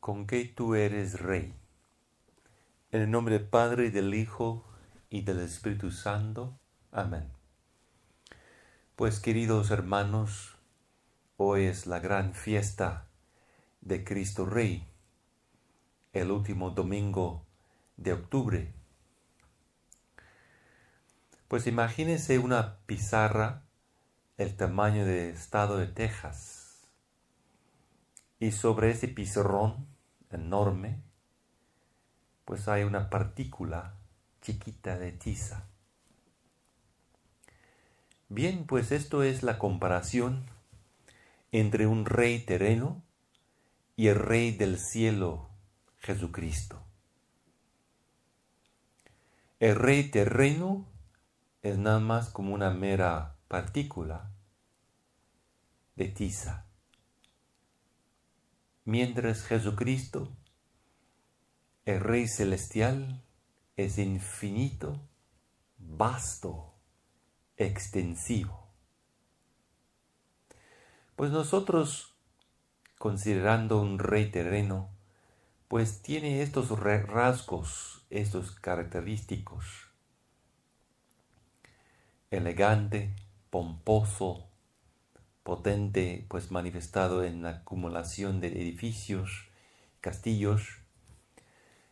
con que tú eres rey. En el nombre del Padre, del Hijo y del Espíritu Santo. Amén. Pues queridos hermanos, hoy es la gran fiesta de Cristo Rey, el último domingo de octubre. Pues imagínense una pizarra el tamaño del estado de Texas y sobre ese pizarrón enorme, pues hay una partícula chiquita de tiza. Bien, pues esto es la comparación entre un rey terreno y el rey del cielo, Jesucristo. El rey terreno es nada más como una mera partícula de tiza mientras Jesucristo, el Rey Celestial, es infinito, vasto, extensivo. Pues nosotros, considerando un rey terreno, pues tiene estos rasgos, estos característicos. Elegante, pomposo, potente, pues manifestado en la acumulación de edificios, castillos,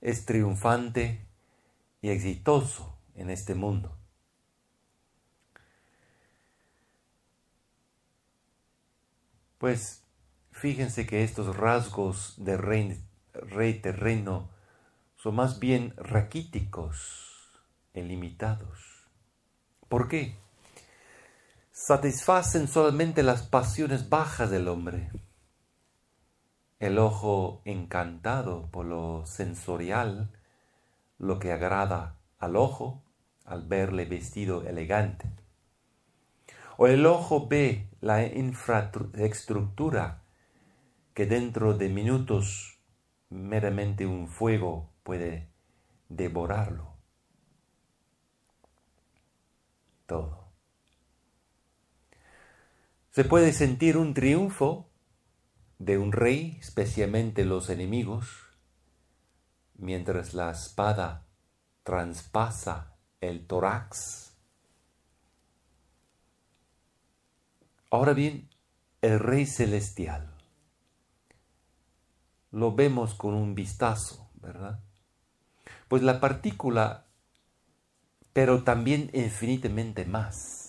es triunfante y exitoso en este mundo. Pues fíjense que estos rasgos de rey, rey terreno son más bien raquíticos e limitados. ¿Por qué? satisfacen solamente las pasiones bajas del hombre. El ojo encantado por lo sensorial, lo que agrada al ojo al verle vestido elegante. O el ojo ve la infraestructura que dentro de minutos meramente un fuego puede devorarlo. Todo. Se puede sentir un triunfo de un rey, especialmente los enemigos, mientras la espada traspasa el tórax. Ahora bien, el rey celestial. Lo vemos con un vistazo, ¿verdad? Pues la partícula, pero también infinitamente más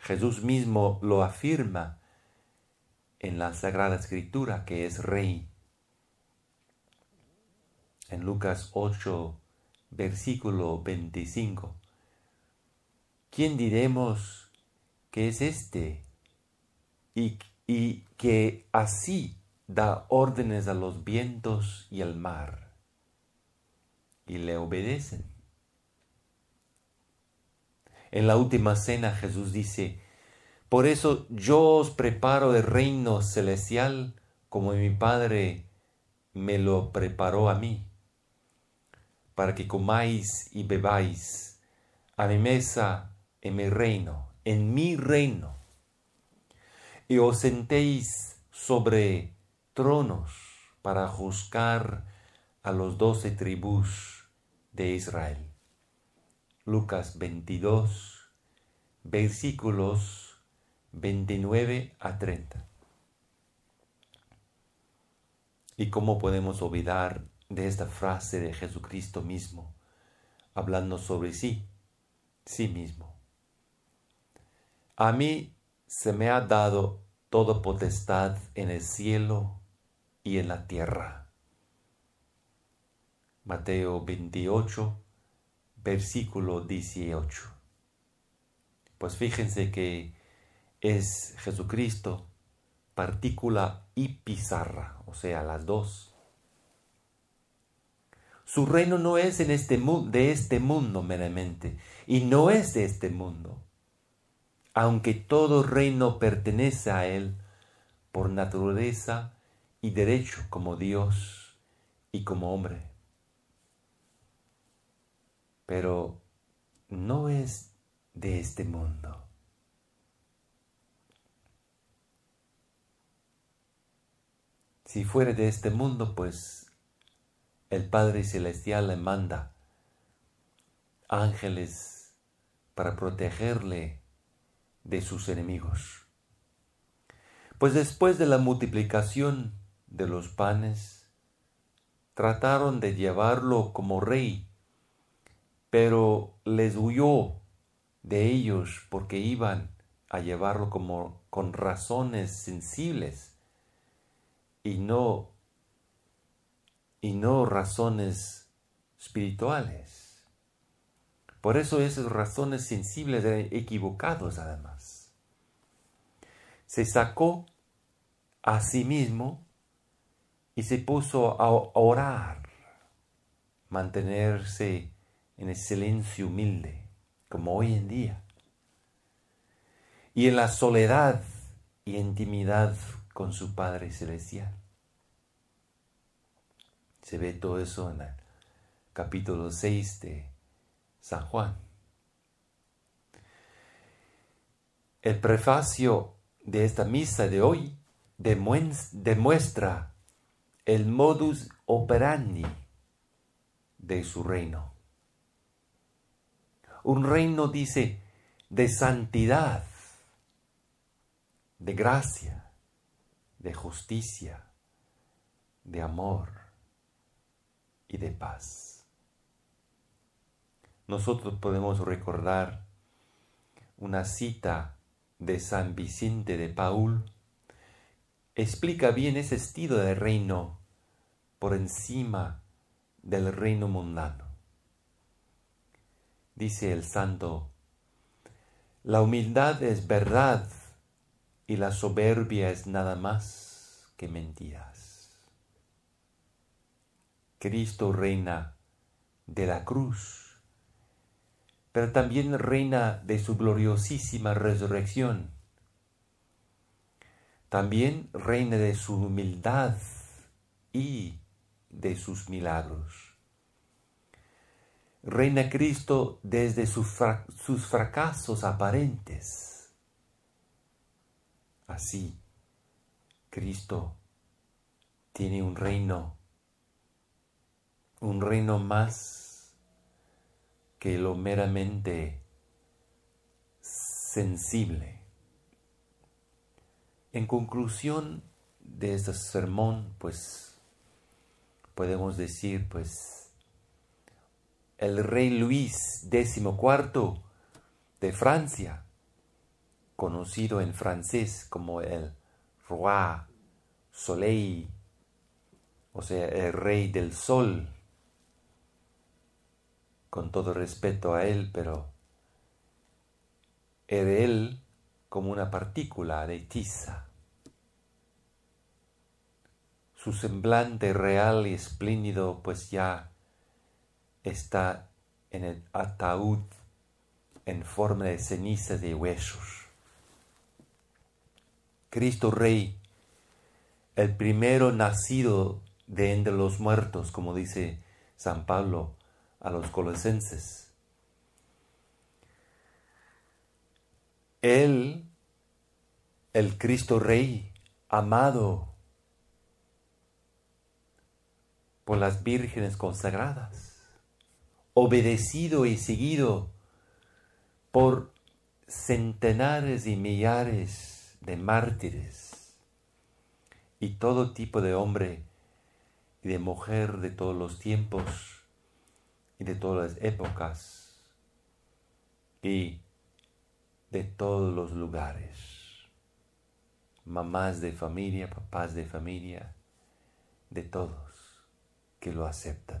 Jesús mismo lo afirma en la Sagrada Escritura que es rey. En Lucas 8, versículo 25. ¿Quién diremos que es este y, y que así da órdenes a los vientos y al mar y le obedecen? En la última cena Jesús dice, por eso yo os preparo el reino celestial como mi Padre me lo preparó a mí, para que comáis y bebáis a mi mesa en mi reino, en mi reino, y os sentéis sobre tronos para juzgar a los doce tribus de Israel. Lucas 22, versículos 29 a 30. ¿Y cómo podemos olvidar de esta frase de Jesucristo mismo, hablando sobre sí, sí mismo? A mí se me ha dado toda potestad en el cielo y en la tierra. Mateo 28, versículo 18. Pues fíjense que es Jesucristo, partícula y pizarra, o sea, las dos. Su reino no es en este de este mundo meramente, y no es de este mundo, aunque todo reino pertenece a Él por naturaleza y derecho como Dios y como hombre pero no es de este mundo. Si fuera de este mundo, pues el Padre Celestial le manda ángeles para protegerle de sus enemigos. Pues después de la multiplicación de los panes, trataron de llevarlo como rey pero les huyó de ellos porque iban a llevarlo como con razones sensibles y no y no razones espirituales. Por eso esas razones sensibles eran equivocadas además. Se sacó a sí mismo y se puso a orar, mantenerse en el silencio humilde, como hoy en día, y en la soledad y intimidad con su Padre Celestial. Se ve todo eso en el capítulo 6 de San Juan. El prefacio de esta misa de hoy demuestra el modus operandi de su reino un reino, dice, de santidad, de gracia, de justicia, de amor y de paz. Nosotros podemos recordar una cita de San Vicente de Paul, explica bien ese estilo de reino por encima del reino mundano dice el santo. La humildad es verdad y la soberbia es nada más que mentiras. Cristo reina de la cruz, pero también reina de su gloriosísima resurrección. También reina de su humildad y de sus milagros. Reina Cristo desde sus, sus fracasos aparentes. Así, Cristo tiene un reino, un reino más que lo meramente sensible. En conclusión de este sermón, pues podemos decir, pues el rey Luis XIV de Francia, conocido en francés como el Roi Soleil, o sea, el rey del sol. Con todo respeto a él, pero era él como una partícula de tiza. Su semblante real y espléndido, pues ya está en el ataúd en forma de ceniza de huesos. Cristo Rey, el primero nacido de entre los muertos, como dice San Pablo a los colosenses. Él, el Cristo Rey, amado por las vírgenes consagradas obedecido y seguido por centenares y millares de mártires y todo tipo de hombre y de mujer de todos los tiempos y de todas las épocas y de todos los lugares. Mamás de familia, papás de familia, de todos que lo aceptan.